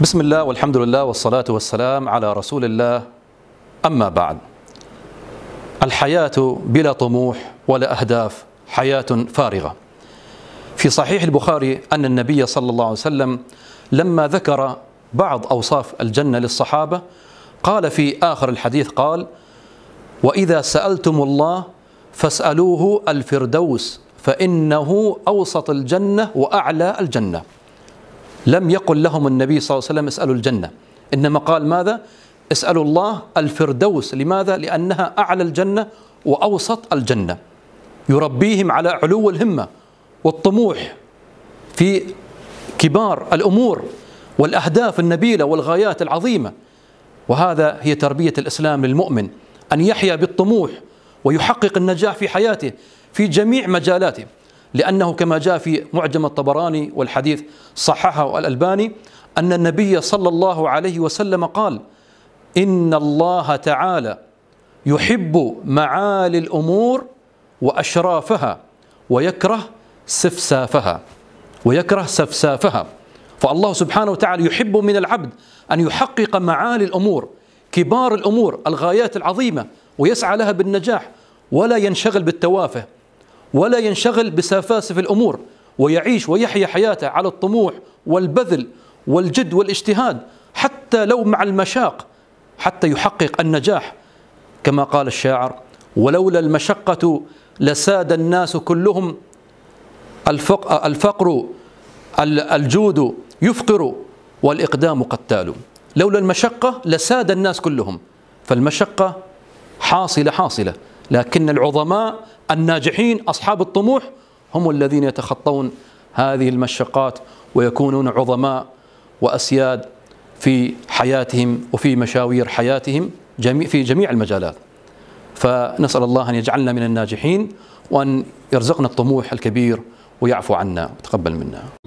بسم الله والحمد لله والصلاة والسلام على رسول الله أما بعد الحياة بلا طموح ولا أهداف حياة فارغة في صحيح البخاري أن النبي صلى الله عليه وسلم لما ذكر بعض أوصاف الجنة للصحابة قال في آخر الحديث قال وإذا سألتم الله فاسألوه الفردوس فإنه أوسط الجنة وأعلى الجنة لم يقل لهم النبي صلى الله عليه وسلم اسألوا الجنة إنما قال ماذا اسألوا الله الفردوس لماذا لأنها أعلى الجنة وأوسط الجنة يربيهم على علو الهمة والطموح في كبار الأمور والأهداف النبيلة والغايات العظيمة وهذا هي تربية الإسلام للمؤمن أن يحيا بالطموح ويحقق النجاح في حياته في جميع مجالاته لأنه كما جاء في معجم الطبراني والحديث صححه الألباني أن النبي صلى الله عليه وسلم قال إن الله تعالى يحب معالي الأمور وأشرافها ويكره سفسافها ويكره سفسافها فالله سبحانه وتعالى يحب من العبد أن يحقق معالي الأمور كبار الأمور الغايات العظيمة ويسعى لها بالنجاح ولا ينشغل بالتوافه ولا ينشغل بسفاسف الأمور ويعيش ويحيا حياته على الطموح والبذل والجد والاجتهاد حتى لو مع المشاق حتى يحقق النجاح كما قال الشاعر ولولا المشقة لساد الناس كلهم الفقر, الجود يفقر والإقدام قتال لولا المشقة لساد الناس كلهم فالمشقة حاصلة حاصلة لكن العظماء الناجحين أصحاب الطموح هم الذين يتخطون هذه المشقات ويكونون عظماء وأسياد في حياتهم وفي مشاوير حياتهم جميع في جميع المجالات فنسأل الله أن يجعلنا من الناجحين وأن يرزقنا الطموح الكبير ويعفو عنا وتقبل منا